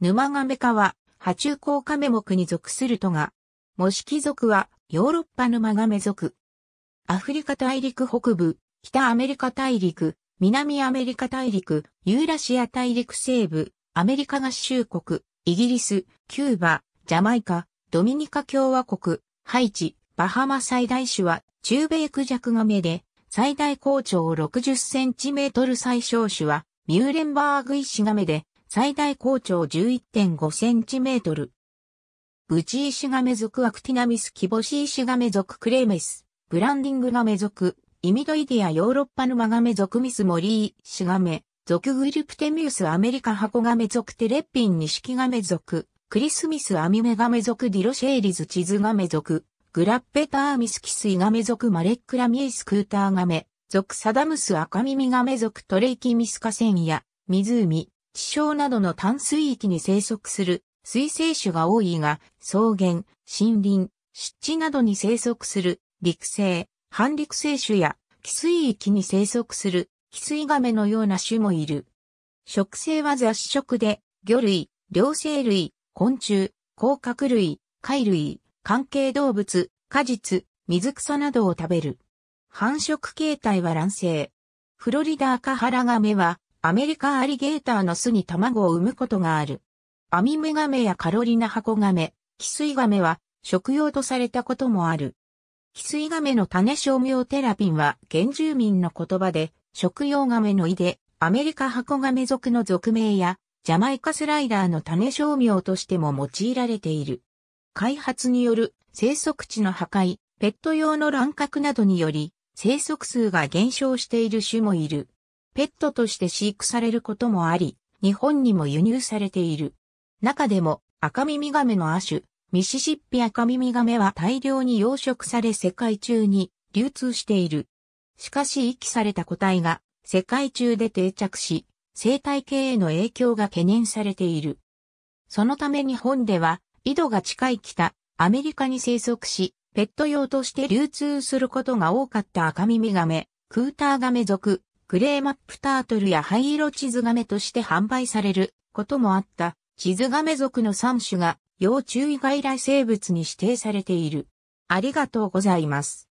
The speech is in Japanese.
沼メ科は、波中甲メ目に属するとが、模式族属はヨーロッパ沼メ属。アフリカ大陸北部、北アメリカ大陸、南アメリカ大陸、ユーラシア大陸西部、アメリカ合衆国、イギリス、キューバ、ジャマイカ、ドミニカ共和国、ハイチ、バハマ最大種は中米クジャクガメで、最大高長60センチメートル最小種はミューレンバーグイシガメで、最大高長11.5センチメートル。ブチーシガメ属アクティナミスキボシーシガメ属クレーメス、ブランディングガメ属、イミドイディアヨーロッパヌマガメ属ミスモリーシガメ、属グルプテミウスアメリカハコガメ属テレッピンニシキガメ属、クリスミスアミメガメ属ディロシェーリズチズガメ属、グラッペターミスキスイガメ属マレックラミエスクーターガメ、属サダムスアカミミガメ属トレイキミスカセンや、湖、地表などの淡水域に生息する水生種が多いが、草原、森林、湿地などに生息する陸生、半陸生種や寄水域に生息する寄水ガメのような種もいる。食性は雑食で、魚類、両生類、昆虫、甲殻類、貝類、関係動物、果実、水草などを食べる。繁殖形態は卵生。フロリダアカハラガメはアメリカアリゲーターの巣に卵を産むことがある。アミメガメやカロリナハコガメ、キスイガメは食用とされたこともある。キスイガメの種味名テラピンは原住民の言葉で食用ガメの胃でアメリカハコガメ族の属名やジャマイカスライダーの種味名としても用いられている。開発による生息地の破壊、ペット用の乱獲などにより生息数が減少している種もいる。ペットとして飼育されることもあり、日本にも輸入されている。中でも赤耳ガメの亜種、ミシシッピ赤耳ガメは大量に養殖され世界中に流通している。しかし遺棄された個体が世界中で定着し、生態系への影響が懸念されている。そのため日本では、井戸が近い北、アメリカに生息し、ペット用として流通することが多かった赤耳ガメ、クーターガメ属、グレーマップタートルや灰色地図亀として販売されることもあった、地図亀族の3種が要注意外来生物に指定されている。ありがとうございます。